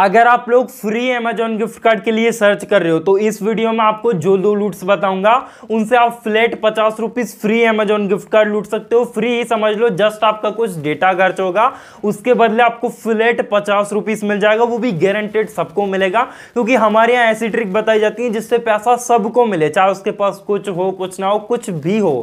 अगर आप लोग फ्री अमेजॉन गिफ्ट कार्ड के लिए सर्च कर रहे हो तो इस वीडियो में आपको जो दो लूट्स बताऊंगा उनसे आप फ्लैट पचास rupees free Amazon gift card लूट सकते हो फ्री ही समझ लो जस्ट आपका कुछ डेटा खर्च होगा उसके बदले आपको फ्लैट पचास रुपीज मिल जाएगा वो भी गारंटेड सबको मिलेगा क्योंकि हमारे यहाँ ऐसी ट्रिक बताई जाती है जिससे पैसा सबको मिले चाहे उसके पास कुछ हो कुछ ना हो कुछ भी हो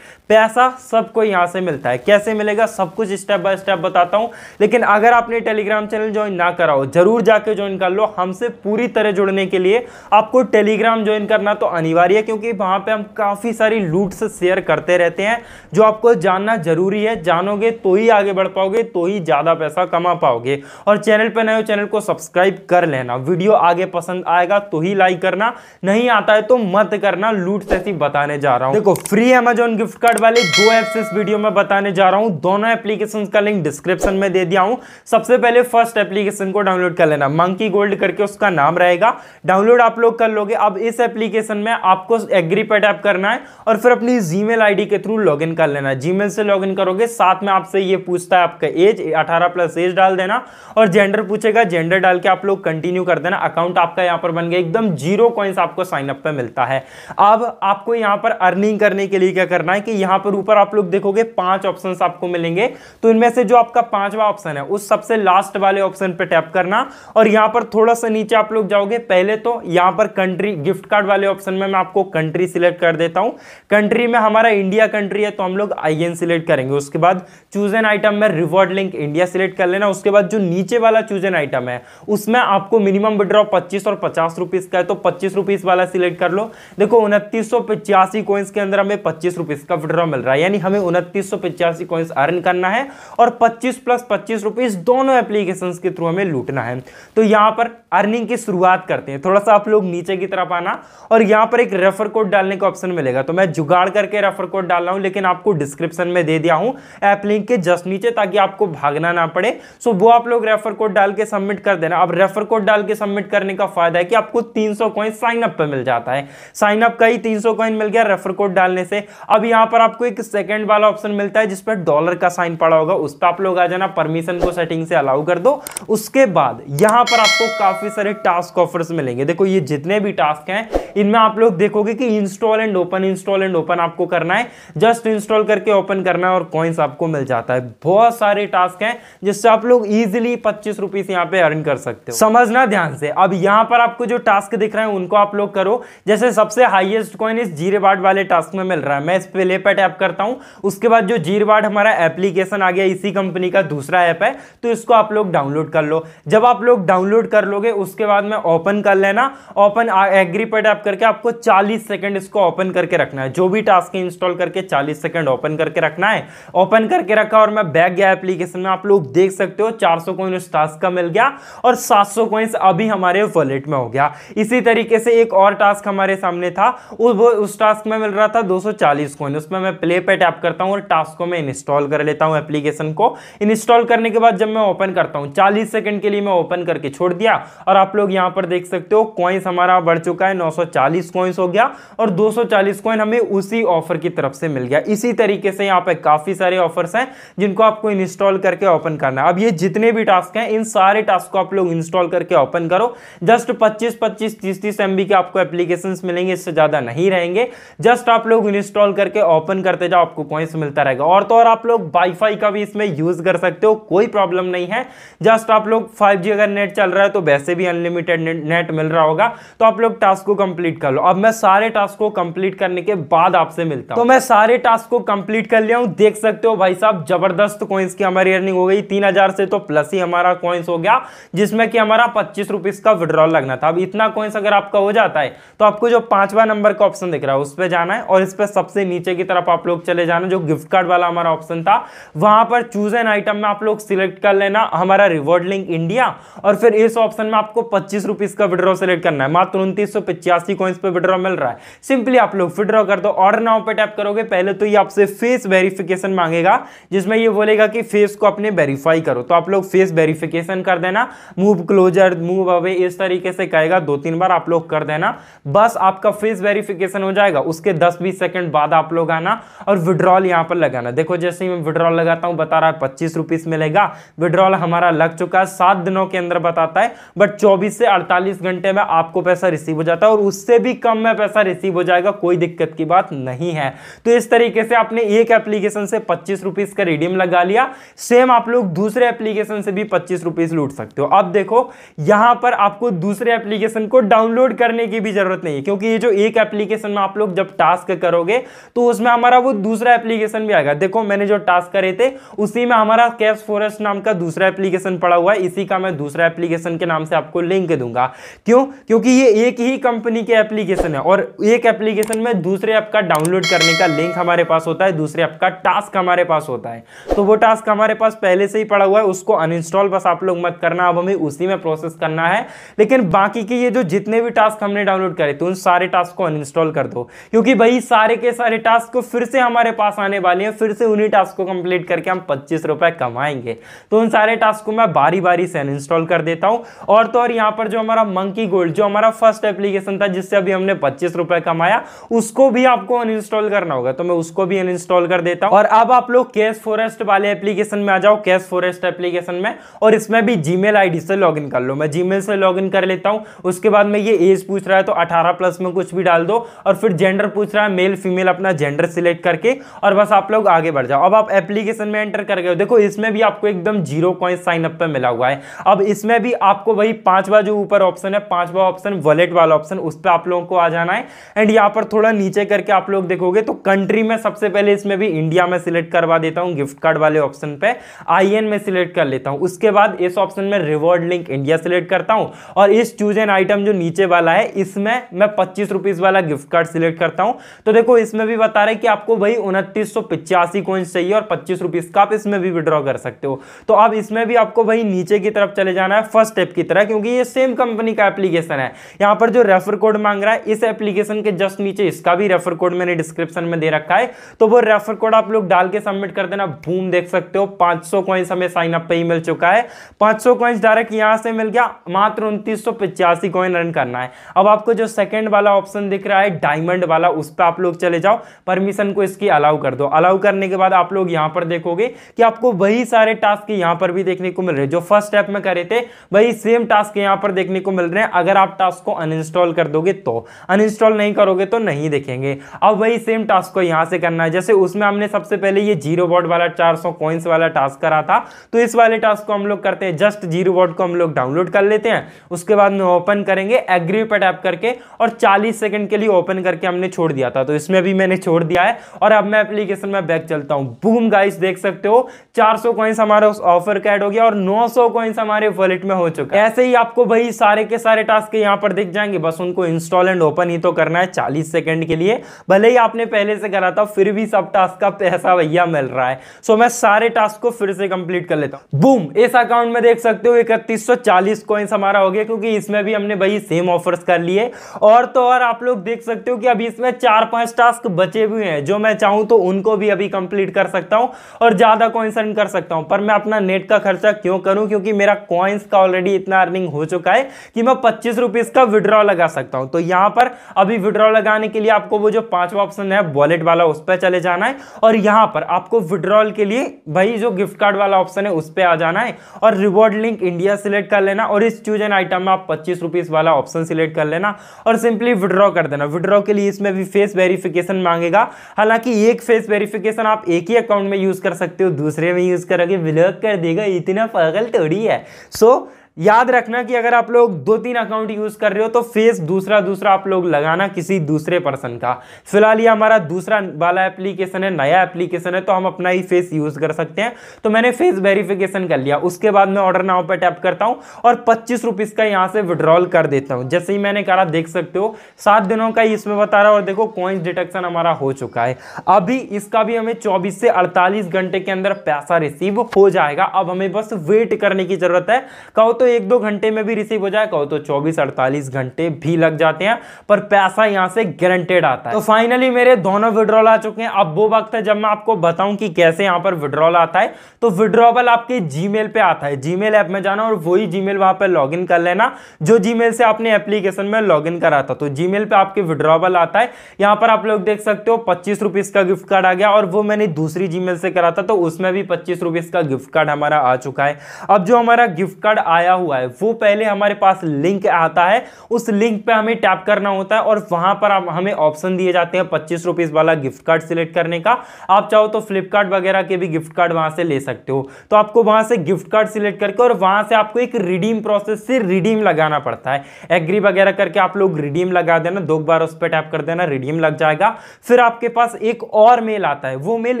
पैसा सबको यहाँ से मिलता है कैसे मिलेगा सब कुछ स्टेप बाय स्टेप बताता हूँ लेकिन अगर आपने टेलीग्राम चैनल ज्वाइन ना कराओ जरूर जाकर पे ज्वाइन कर लो हमसे पूरी तरह जुड़ने के लिए आपको टेलीग्राम ज्वाइन करना तो अनिवार्य है क्योंकि वहां पे हम काफ़ी सारी लूट्स शेयर करते रहते हैं जो आपको जानना जरूरी है जानोगे तो ही आगे बढ़ पाओगे तो ही ज़्यादा पैसा कमा पाओगे और चैनल पर नए चैनल को सब्सक्राइब कर लेना वीडियो आगे पसंद आएगा तो ही लाइक करना नहीं आता है तो मत करना लूट ऐसी बताने जा रहा हूँ देखो फ्री अमेजोन गिफ्ट कार्ड वाले दो एप्स इस वीडियो में बताने जा रहा हूँ दोनों एप्लीकेशन का लिंक डिस्क्रिप्शन में दे दिया हूं सबसे पहले फर्स्ट एप्लीकेशन को डाउनलोड कर लेना मंकी गोल्ड करके उसका नाम रहेगा डाउनलोड आप लोग कर लोगे अब इस एप्लीकेशन में आपको एग्री पे टैप करना है और फिर अपनी जीमेल आईडी के थ्रू लॉगिन कर लेना है जीमेल से लॉगिन करोगे साथ में आपसे ये पूछता है आपका एज 18 प्लस एज डाल देना और जेंडर पूछेगा जेंडर डाल के आप लोग कंटिन्यू कर देना अकाउंट आपका यहाँ पर बन गया एकदम जीरो कॉइन्स आपको साइनअप पर मिलता है अब आपको यहाँ पर अर्निंग करने के लिए क्या करना है कि यहाँ पर ऊपर आप लोग देखोगे पांच ऑप्शन आपको मिलेंगे तो इनमें से जो आपका पांचवा ऑप्शन है उस सबसे लास्ट वाले ऑप्शन पर टैप करना और और यहां पर थोड़ा सा नीचे आप लोग जाओगे पहले तो यहां पर कंट्री गिफ्ट कार्ड वाले ऑप्शन में मैं आपको कंट्री सिलेक्ट कर देता हूं कंट्री में हमारा इंडिया कंट्री है तो हम लोग आई एन सिलेक्ट करेंगे उसके बाद चूज एन आइटम में रिवॉर्ड लिंक इंडिया सिलेक्ट कर लेना उसके बाद जो नीचे वाला चूज एन आइटम है उसमें आपको मिनिमम विड्रॉ पच्चीस और पचास रुपीज का है तो पच्चीस रुपीज वाला सिलेक्ट कर लो देखो उनतीस सौ पिचासी कोइंस के अंदर हमें पच्चीस रुपीज का विड्रॉ मिल रहा है यानी हमें उनतीस सौ पिचासी कोइंस अर्न करना है और पच्चीस प्लस पच्चीस रुपीज दोनों एप्लीकेशन के थ्रू हमें लूटना है तो यहां पर अर्निंग की शुरुआत करते हैं थोड़ा सा आप लोग नीचे की तरफ आना और यहां पर एक रेफर कोड डालने का ऑप्शन मिलेगा तो मैं जुगाड़ करके रेफर कोड डाल रहा हूं लेकिन आपको डिस्क्रिप्शन में दे दिया हूं ऐप लिंक के जस्ट नीचे ताकि आपको भागना ना पड़े सो वो आप लोग रेफर कोड डाल के सबमिट कर देना अब रेफर कोड डाल के सबमिट करने का फायदा है कि आपको तीन सौ कॉइन अप पर मिल जाता है साइनअप का ही तीन सौ कॉइन मिल गया रेफर कोड डालने से अब यहां पर आपको एक सेकेंड वाला ऑप्शन मिलता है जिस पर डॉलर का साइन पड़ा होगा उस पर आप लोग आ जाना परमिशन को सेटिंग से अलाउ कर दो उसके बाद यहां यहाँ पर आपको काफी सारे टास्क ऑफर्स मिलेंगे देखो ये जितने भी टास्क हैं इनमें आप लोग देखोगे कि install and open install and open आपको करना है जस्ट इंस्टॉल करके ओपन करना है और कॉइन्स आपको मिल जाता है बहुत सारे टास्क हैं जिससे आप लोग इजिली पच्चीस रुपीज यहाँ पे अर्न कर सकते हो समझना ध्यान से अब यहाँ पर आपको जो टास्क दिख रहे हैं उनको आप लोग करो जैसे सबसे हाइएस्ट कॉइन इस जीरे वाले टास्क में मिल रहा है मैं इस पे ले पे टैप करता हूँ उसके बाद जो जीरे हमारा एप्लीकेशन आ गया इसी कंपनी का दूसरा ऐप है तो इसको आप लोग डाउनलोड कर लो जब आप लोग डाउनलोड कर लोगे उसके बाद में ओपन कर लेना ओपन एग्री पर टैप करके आपको 40 सेकंड इसको ओपन करके रखना है जो भी टास्क इंस्टॉल करके 40 सेकंड ओपन करके रखना है ओपन करके रखा और मैं बैग गया एप्लीकेशन में आप लोग देख सकते हो चार सौ उस टास्क का मिल गया और सात सौ अभी हमारे वॉलेट में हो गया इसी तरीके से एक और टास्क हमारे सामने था उस टास्क में मिल रहा था 240 कॉइन उसमें मैं प्ले पे टैप करता हूँ और टास्क को मैं इंस्टॉल कर लेता हूँ एप्लीकेशन को इंस्टॉल करने के बाद जब मैं ओपन करता हूँ चालीस सेकेंड के लिए मैं ओपन करके करके छोड़ दिया और आप लोग यहां पर देख सकते हो कॉइंस हमारा बढ़ चुका है 940 कॉइंस हो गया और 240 कॉइन हमें उसी ऑफर की तरफ से मिल गया इसी तरीके से यहाँ पे काफ़ी सारे ऑफर्स हैं जिनको आपको इंस्टॉल करके ओपन करना है अब ये जितने भी टास्क हैं इन सारे टास्क को आप लोग इंस्टॉल करके ओपन करो जस्ट पच्चीस पच्चीस तीस तीस एम के आपको एप्लीकेशन मिलेंगे इससे ज़्यादा नहीं रहेंगे जस्ट आप लोग इंस्टॉल करके ओपन करते जाओ आपको कॉइंस मिलता रहेगा और तो और आप लोग वाईफाई का भी इसमें यूज़ कर सकते हो कोई प्रॉब्लम नहीं है जस्ट आप लोग 5G अगर नेट नेट चल रहा है तो वैसे भी अनलिमिटेड नेट मिल रहा होगा तो आप लोग टास्क को कंप्लीट कर लो अब मैं सारे टास्क को कंप्लीट करने के बाद आपसे मिलता हूं तो मैं सारे टास्क को कंप्लीट कर लिया हूं देख सकते हो भाई साहब जबरदस्त कॉइन्स की हमारी अर्निंग हो गई तीन हजार से तो प्लस ही हमारा कॉइन्स हो गया जिसमें कि हमारा पच्चीस रुपीज का विड्रॉल लगना था अब इतना कॉइन्स अगर आपका हो जाता है तो आपको जो पांचवा नंबर का ऑप्शन दिख रहा है उस पर जाना है और इस पर सबसे नीचे की तरफ आप लोग चले जाना जो गिफ्ट कार्ड वाला हमारा ऑप्शन था वहां पर चूज एन आइटम में आप लोग सिलेक्ट कर लेना हमारा रिवॉर्ड लिंक इंडिया और फिर इस ऑप्शन में आपको पच्चीस रुपीज का विड्रॉ सेलेक्ट करना है मात्र उन्तीस सौ पिचासी कॉइन्स पर विड्रॉ मिल रहा है सिंपली आप लोग विड्रॉ कर दो ऑर्डर नाउ पे टैप करोगे पहले तो ये आपसे फेस वेरिफिकेशन मांगेगा जिसमें ये बोलेगा कि फेस को अपने वेरीफाई करो तो आप लोग फेस वेरिफिकेशन कर देना मूव क्लोजर मूव अवे इस तरीके से कहेगा दो तीन बार आप लोग कर देना बस आपका फेस वेरिफिकेशन हो जाएगा उसके दस बीस सेकेंड बाद आप लोग आना और विड्रॉल यहाँ पर लगाना देखो जैसे ही मैं विड्रॉल लगाता हूँ बता रहा है पच्चीस मिलेगा विड्रॉल हमारा लग चुका है सात दिनों के अंदर साथ आता है बट चौबीस से अड़तालीस घंटे में आपको पैसा रिसीव हो जाता है और उससे भी कम में पैसा रिसीव हो जाएगा कोई दिक्कत की बात नहीं है तो इस तरीके से आपने एक एप्लीकेशन से पच्चीस रुपीज का रिडीम लगा लिया सेम आप लोग दूसरे एप्लीकेशन से भी पच्चीस रुपीज लूट सकते हो अब देखो यहां पर आपको दूसरे एप्लीकेशन को डाउनलोड करने की भी जरूरत नहीं है क्योंकि ये जो एक एप्लीकेशन में आप लोग जब टास्क करोगे तो उसमें हमारा वो दूसरा एप्लीकेशन भी आएगा देखो मैंने जो टास्क करे थे उसी में हमारा कैश फॉरेस्ट नाम का दूसरा एप्लीकेशन पड़ा हुआ है इसी का मैं दूसरा एप्लीकेशन के नाम से आपको लिंक दूंगा क्यों क्योंकि ये एक ही कंपनी के एप्लीकेशन है और एक एप्लीकेशन में दूसरे ऐप का डाउनलोड करने का लिंक हमारे पास होता है दूसरे ऐप का टास्क हमारे पास होता है तो वो टास्क हमारे पास पहले से ही पड़ा हुआ है उसको अनइंस्टॉल बस आप लोग मत करना अब हमें उसी में प्रोसेस करना है लेकिन बाकी के ये जो जितने भी टास्क हमने डाउनलोड करे तो उन सारे टास्क को अनइंस्टॉल कर दो क्योंकि भाई सारे के सारे टास्क को फिर से हमारे पास आने वाले हैं फिर से उन्हीं टास्क को कंप्लीट करके हम पच्चीस रुपए कमाएंगे तो उन सारे टास्क को मैं बारी बारी से अनइंस्टॉल कर देता हूं और तो और यहां पर जो हमारा मंकी गोल्ड जो हमारा फर्स्ट एप्लीकेशन था जिससे अभी हमने पच्चीस रुपए कमाया उसको भी आपको अनइंस्टॉल करना होगा तो मैं उसको भी अनइंस्टॉल कर देता हूं और अब आप लोग कैश फॉरेस्ट वाले एप्लीकेशन में आ जाओ कैश फॉरेस्ट एप्लीकेशन में और इसमें भी जीमेल आईडी से लॉगिन कर लो मैं जीमेल से लॉगिन कर लेता हूं उसके बाद में ये एज पूछ रहा है तो 18 प्लस में कुछ भी डाल दो और फिर जेंडर पूछ रहा है मेल फीमेल अपना जेंडर सिलेक्ट करके और बस आप लोग आगे बढ़ जाओ अब आप एप्लीकेशन में एंटर कर गए हो देखो इसमें भी आपको एकदम जीरो पॉइंट साइन अप पे मिला हुआ है अब इसमें इसमें भी आपको वही पांचवा जो ऊपर ऑप्शन है पांचवा ऑप्शन वॉलेट वाला ऑप्शन उस पर आप लोगों को आ जाना है एंड यहाँ पर थोड़ा नीचे करके आप लोग देखोगे तो कंट्री में सबसे पहले इसमें भी इंडिया में सिलेक्ट करवा देता हूँ गिफ्ट कार्ड वाले ऑप्शन पे आई में सिलेक्ट कर लेता हूँ उसके बाद इस ऑप्शन में रिवॉर्ड लिंक इंडिया सिलेक्ट करता हूँ और इस चूज एन आइटम जो नीचे वाला है इसमें मैं पच्चीस रुपीज वाला गिफ्ट कार्ड सिलेक्ट करता हूँ तो देखो इसमें भी बता रहे कि आपको वही उनतीस सौ चाहिए और पच्चीस का आप इसमें भी विड्रॉ कर सकते हो तो अब इसमें भी आपको वही नीचे की तरफ चले जाना है है फर्स्ट स्टेप की तरह क्योंकि ये सेम कंपनी का एप्लीकेशन है यहां पर जो रेफर कोड मांग रहा है इस एप्लीकेशन के जस्ट नीचे इसका भी रेफर कोड मैंने डिस्क्रिप्शन में दे रखा है तो वो रेफर कोड आप लोग डाल के सबमिट कर देना भूम देख सकते हो पांच सौ क्वाइंस हमें साइन अप पे ही मिल चुका है पांच सौ कॉइन्स डायरेक्ट यहां से मिल गया मात्र उन्तीस सौ कॉइन रन करना है अब आपको जो सेकेंड वाला ऑप्शन दिख रहा है डायमंड वाला उस पर आप लोग चले जाओ परमिशन को इसकी अलाउ कर दो अलाउ करने के बाद आप लोग यहां पर देखोगे कि आपको वही सारे टास्क यहां पर भी देखने को मिल रहे जो फर्स्ट स्टेप में करे थे वही सेम टास्क यहां पर देखने को मिल रहे हैं अगर आप टास्क को अनइंस्टॉल कर दोगे तो अनइंस्टॉल नहीं करोगे तो नहीं देखेंगे अब वही सेम टास्क को यहां से करना है जैसे उसमें हमने सबसे पहले ये जीरो बॉट वाला चार सौ वाला टास्क करा था तो इस वाले टास्क को हम लोग करते हैं जस्ट जीरो बॉट को हम लोग डाउनलोड कर लेते हैं उसके बाद में ओपन करेंगे एग्री पर टैप करके और चालीस सेकेंड के लिए ओपन करके हमने छोड़ दिया था तो इसमें भी मैंने छोड़ दिया है और अब मैं एप्लीकेशन में बैक चलता हूं बूम गाइस देख सकते हो 400 सौ हमारा उस ऑफर का ऐड हो गया और 900 सौ हमारे वॉलेट मिनट में हो चुका है ऐसे ही आपको भाई सारे के सारे टास्क यहाँ पर दिख जाएंगे बस उनको इंस्टॉल एंड ओपन ही तो करना है चालीस सेकंड के लिए भले ही आपने पहले से करा था फिर भी सब टास्क का पैसा भैया मिल रहा है सो मैं सारे टास्क को फिर से कंप्लीट कर लेता हूँ बूम इस अकाउंट में देख सकते हो इकतीस सौ चालीस कॉइन्स हमारा हो गया क्योंकि इसमें भी हमने भाई सेम ऑफर्स कर लिए और तो और आप लोग देख सकते हो कि अभी इसमें चार पांच टास्क बचे हुए हैं जो मैं चाहूँ तो उनको भी अभी कंप्लीट कर सकता हूँ और ज़्यादा कॉइन्स अर्न कर सकता हूँ पर मैं अपना नेट का खर्चा क्यों करूँ क्योंकि मेरा कॉइन्स का ऑलरेडी इतना अर्निंग हो चुका है कि मैं पच्चीस रुपीज का विड्रॉ लगा सकता हूं तो यहां पर अभी विड्रॉ लगाने के लिए आपको वो जो पांचवा ऑप्शन है वॉलेट वाला उस पर चले जाना है और यहां पर आपको विड्रॉल के लिए भाई जो गिफ्ट कार्ड वाला ऑप्शन है उस पर आ जाना है और रिवॉर्ड लिंक इंडिया सिलेक्ट कर लेना और इस चूज एन आइटम में आप पच्चीस रुपीज वाला ऑप्शन सिलेक्ट कर लेना और सिंपली विड्रॉ कर देना विड्रॉ के लिए इसमें भी फेस वेरिफिकेशन मांगेगा हालांकि एक फेस वेरिफिकेशन आप एक ही अकाउंट में यूज कर सकते हो दूसरे में यूज करोगे ब्लॉक कर देगा इतना पागल थोड़ी है सो so, याद रखना कि अगर आप लोग दो तीन अकाउंट यूज कर रहे हो तो फेस दूसरा दूसरा आप लोग लगाना किसी दूसरे पर्सन का फिलहाल ये हमारा दूसरा वाला एप्लीकेशन है नया एप्लीकेशन है तो हम अपना ही फेस यूज कर सकते हैं तो मैंने फेस वेरिफिकेशन कर लिया उसके बाद मैं ऑर्डर नाव पर टैप करता हूँ और पच्चीस का यहाँ से विड्रॉल कर देता हूँ जैसे ही मैंने करा देख सकते हो सात दिनों का इसमें बता रहा है और देखो कॉइन्स डिटेक्शन हमारा हो चुका है अभी इसका भी हमें चौबीस से अड़तालीस घंटे के अंदर पैसा रिसीव हो जाएगा अब हमें बस वेट करने की जरूरत है कहो तो तो एक दो घंटे में भी रिसीव हो जाए कहो तो चौबीस अड़तालीस घंटे भी लग जाते हैं पर पैसा यहाँ से गारंटेड आता है तो फाइनली मेरे दोनों विड्रॉल आ चुके हैं अब वो वक्त है जब मैं आपको बताऊं कि कैसे यहाँ पर विड्रॉल आता है तो विड्रॉवल आपके जी पे आता है जी ऐप में जाना और वही जीमेल वहां पर लॉग कर लेना जो जी से आपने एप्लीकेशन में लॉग करा था तो जीमेल पे आपके विड्रॉवल आता है यहाँ पर आप लोग देख सकते हो पच्चीस का गिफ्ट कार्ड आ गया और वो मैंने दूसरी जी से करा था तो उसमें भी पच्चीस का गिफ्ट कार्ड हमारा आ चुका है अब जो हमारा गिफ्ट कार्ड आया आया हुआ है वो पहले हमारे पास लिंक आता है उस लिंक पे हमें टैप करना होता है और वहां पर आप हमें ऑप्शन दिए जाते हैं पच्चीस रुपीज वाला गिफ्ट कार्ड सिलेक्ट करने का आप चाहो तो फ्लिपकार्ट वगैरह के भी गिफ्ट कार्ड वहां से ले सकते हो तो आपको वहां से गिफ्ट कार्ड सिलेक्ट करके और वहां से आपको एक रिडीम प्रोसेस से रिडीम लगाना पड़ता है एग्री वगैरह करके आप लोग रिडीम लगा देना दो बार उस पर टैप कर देना रिडीम लग जाएगा फिर आपके पास एक और मेल आता है वो मेल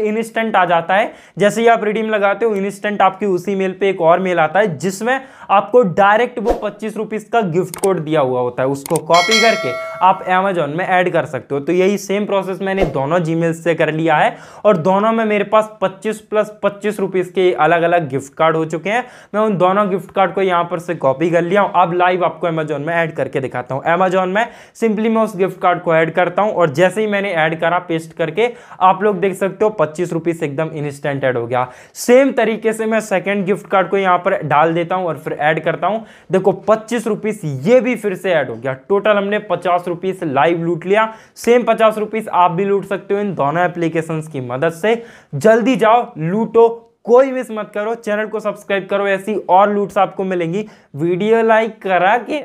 इंस्टेंट आ जाता है जैसे ही आप रिडीम लगाते हो इंस्टेंट आपके उसी मेल पे एक और मेल आता है जिसमें आप आपको डायरेक्ट वो पच्चीस रुपीज का गिफ्ट कोड दिया हुआ होता है उसको कॉपी करके आप अमेजोन में ऐड कर सकते हो तो यही सेम प्रोसेस मैंने दोनों जी से कर लिया है और दोनों में मेरे पास पच्चीस प्लस पच्चीस रुपीज के अलग अलग गिफ्ट कार्ड हो चुके हैं मैं उन दोनों गिफ्ट कार्ड को यहाँ पर से कॉपी कर लिया हूँ अब लाइव आपको अमेजोन में ऐड करके दिखाता हूँ अमेजोन में सिंपली मैं उस गिफ्ट कार्ड को ऐड करता हूँ और जैसे ही मैंने ऐड करा पेस्ट करके आप लोग देख सकते हो पच्चीस एकदम इंस्टेंट एड हो गया सेम तरीके से मैं सेकेंड गिफ्ट कार्ड को यहाँ पर डाल देता हूँ और फिर ऐड ऐड करता हूं देखो पच्चीस रुपीस ये भी फिर से ऐड हो गया टोटल हमने पचास रुपीस लाइव लूट लिया सेम पचास रुपीस आप भी लूट सकते हो इन दोनों एप्लीकेशन की मदद से जल्दी जाओ लूटो कोई मिस मत करो चैनल को सब्सक्राइब करो ऐसी और लूट्स आपको मिलेंगी वीडियो लाइक करा के